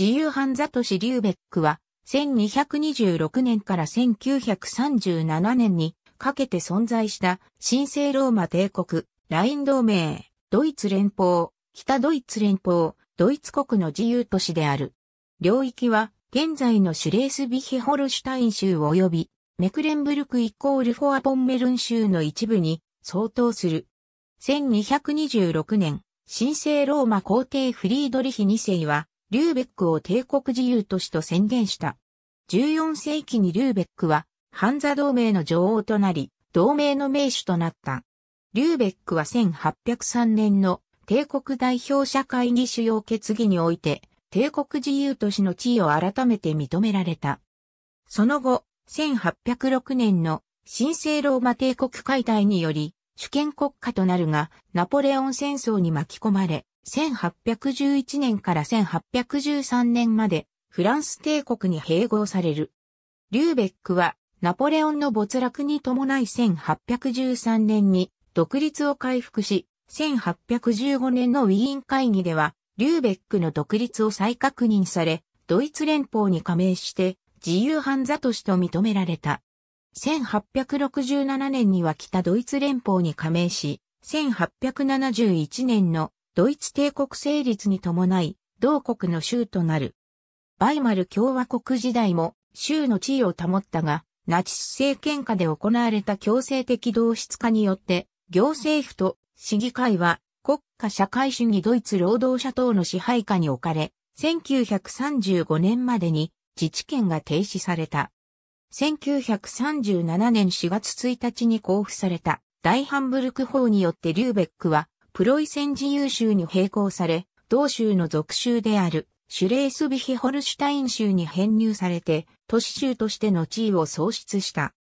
自由犯ザトシ・リューベックは、1226年から1937年にかけて存在した神聖ローマ帝国、ライン同盟、ドイツ連邦、北ドイツ連邦、ドイツ国の自由都市である。領域は、現在のシュレースビヒホルシュタイン州及び、メクレンブルクイコールフォアポンメルン州の一部に相当する。1226年、神聖ローマ皇帝フリードリヒ2世は、リューベックを帝国自由都市と宣言した。14世紀にリューベックは、ハンザ同盟の女王となり、同盟の名手となった。リューベックは1803年の帝国代表者会議主要決議において、帝国自由都市の地位を改めて認められた。その後、1806年の神聖ローマ帝国解体により、主権国家となるが、ナポレオン戦争に巻き込まれ、1811年から1813年までフランス帝国に併合される。リューベックはナポレオンの没落に伴い1813年に独立を回復し、1815年のウィーン会議では、リューベックの独立を再確認され、ドイツ連邦に加盟して自由犯座都市と認められた。1867年には北ドイツ連邦に加盟し、1871年のドイツ帝国成立に伴い、同国の州となる。バイマル共和国時代も州の地位を保ったが、ナチス政権下で行われた強制的同質化によって、行政府と市議会は国家社会主義ドイツ労働者等の支配下に置かれ、1935年までに自治権が停止された。1937年4月1日に交付された大ハンブルク法によってリューベックはプロイセン自由州に並行され、同州の属州であるシュレースビヒホルシュタイン州に編入されて都市州としての地位を創出した。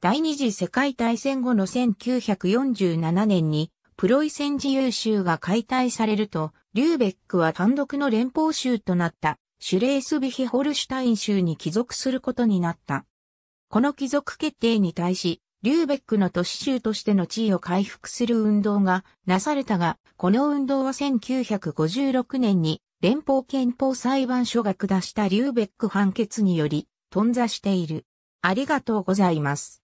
第二次世界大戦後の1947年にプロイセン自由州が解体されると、リューベックは単独の連邦州となったシュレースビヒホルシュタイン州に帰属することになった。この貴族決定に対し、リューベックの都市州としての地位を回復する運動がなされたが、この運動は1956年に連邦憲法裁判所が下したリューベック判決により、頓挫している。ありがとうございます。